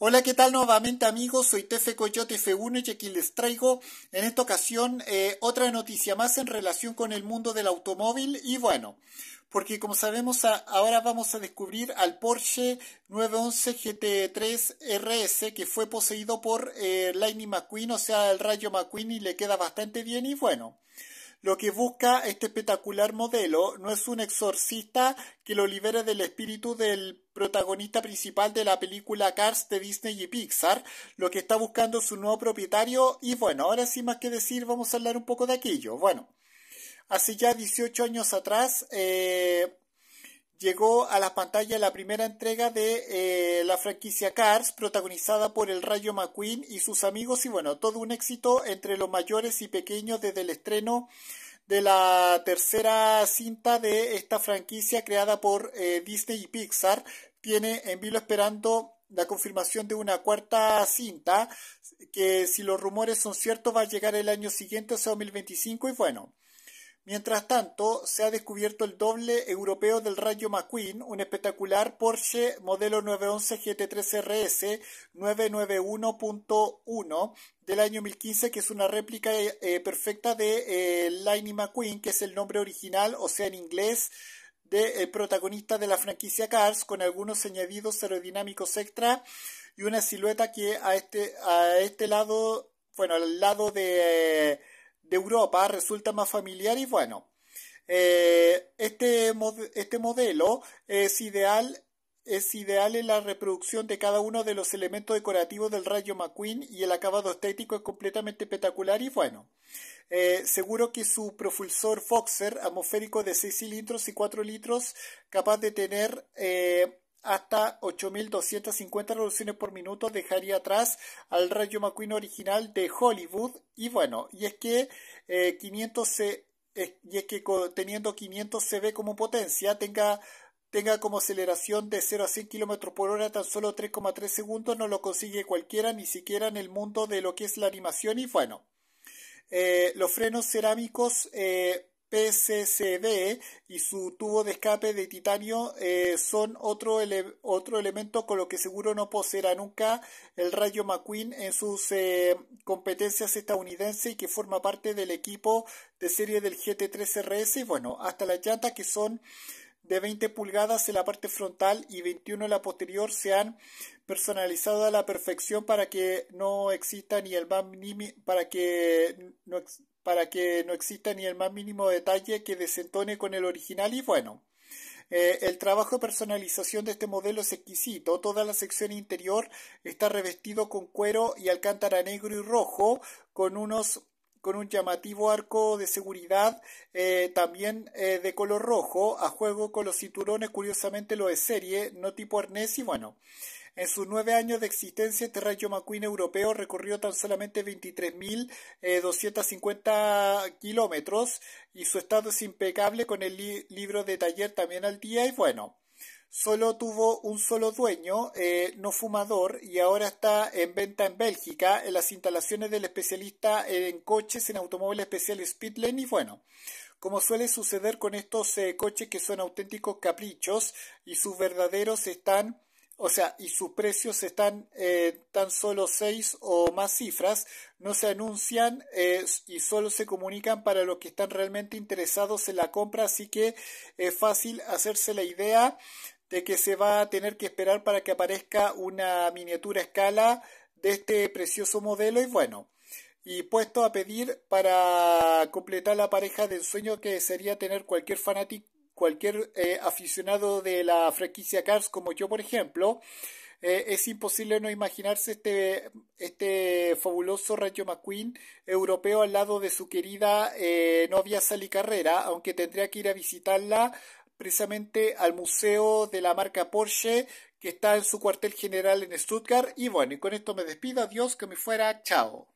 Hola, ¿qué tal nuevamente amigos? Soy Tefe Coyote F1 y aquí les traigo en esta ocasión eh, otra noticia más en relación con el mundo del automóvil y bueno, porque como sabemos ahora vamos a descubrir al Porsche 911 GT3 RS que fue poseído por eh, Lightning McQueen, o sea, el Rayo McQueen y le queda bastante bien y bueno. Lo que busca este espectacular modelo no es un exorcista que lo libere del espíritu del protagonista principal de la película Cars de Disney y Pixar, lo que está buscando su nuevo propietario y bueno, ahora sin más que decir vamos a hablar un poco de aquello. Bueno, hace ya 18 años atrás, eh, llegó a las pantallas la primera entrega de eh, la franquicia Cars, protagonizada por el Rayo McQueen y sus amigos, y bueno, todo un éxito entre los mayores y pequeños desde el estreno de la tercera cinta de esta franquicia creada por eh, Disney y Pixar. Tiene en vilo esperando la confirmación de una cuarta cinta que si los rumores son ciertos va a llegar el año siguiente, o sea, 2025, y bueno, Mientras tanto, se ha descubierto el doble europeo del Rayo McQueen, un espectacular Porsche modelo 911 GT3 RS 991.1 del año 2015, que es una réplica eh, eh, perfecta de eh, Lightning McQueen, que es el nombre original, o sea, en inglés, del de, protagonista de la franquicia Cars, con algunos añadidos aerodinámicos extra y una silueta que a este, a este lado, bueno, al lado de de Europa resulta más familiar y bueno. Eh, este, este, modelo es ideal es ideal en la reproducción de cada uno de los elementos decorativos del rayo McQueen y el acabado estético es completamente espectacular y bueno. Eh, seguro que su propulsor Foxer atmosférico de 6 cilindros y 4 litros capaz de tener eh, hasta 8.250 revoluciones por minuto dejaría atrás al Rayo McQueen original de Hollywood y bueno, y es que 500 eh, y es que teniendo 500 se ve como potencia tenga tenga como aceleración de 0 a 100 km por hora tan solo 3,3 segundos no lo consigue cualquiera ni siquiera en el mundo de lo que es la animación y bueno eh, los frenos cerámicos eh, PCCD y su tubo de escape de titanio eh, son otro, otro elemento con lo que seguro no poseerá nunca el Rayo McQueen en sus eh, competencias estadounidenses y que forma parte del equipo de serie del GT3RS. Y bueno, hasta las llantas que son de 20 pulgadas en la parte frontal y 21 en la posterior se han personalizado a la perfección para que no exista ni el BAM para que no, para que no exista ni el más mínimo detalle que desentone con el original y bueno. Eh, el trabajo de personalización de este modelo es exquisito. Toda la sección interior está revestido con cuero y alcántara negro y rojo, con unos con un llamativo arco de seguridad eh, también eh, de color rojo, a juego con los cinturones, curiosamente lo de serie, no tipo arnés y bueno. En sus nueve años de existencia, este Rayo McQueen europeo recorrió tan solamente 23.250 eh, kilómetros y su estado es impecable con el libro de taller también al día y bueno solo tuvo un solo dueño, eh, no fumador, y ahora está en venta en Bélgica, en las instalaciones del especialista en coches, en automóviles especiales Speedlane, y bueno, como suele suceder con estos eh, coches que son auténticos caprichos y sus verdaderos están... O sea, y sus precios están eh, tan solo seis o más cifras, no se anuncian y solo se comunican para los que están realmente interesados en la compra, así que es fácil hacerse la idea de que se va a tener que esperar para que aparezca una miniatura escala de este precioso modelo y bueno, y puesto a pedir para completar la pareja del sueño que sería tener cualquier fanático, cualquier eh, aficionado de la franquicia Cars como yo por ejemplo, eh, es imposible no imaginarse este, este fabuloso Rayo McQueen europeo al lado de su querida eh, novia Sally Carrera, aunque tendría que ir a visitarla precisamente al museo de la marca Porsche que está en su cuartel general en Stuttgart. Y bueno, y con esto me despido. Adiós, que me fuera. Chao.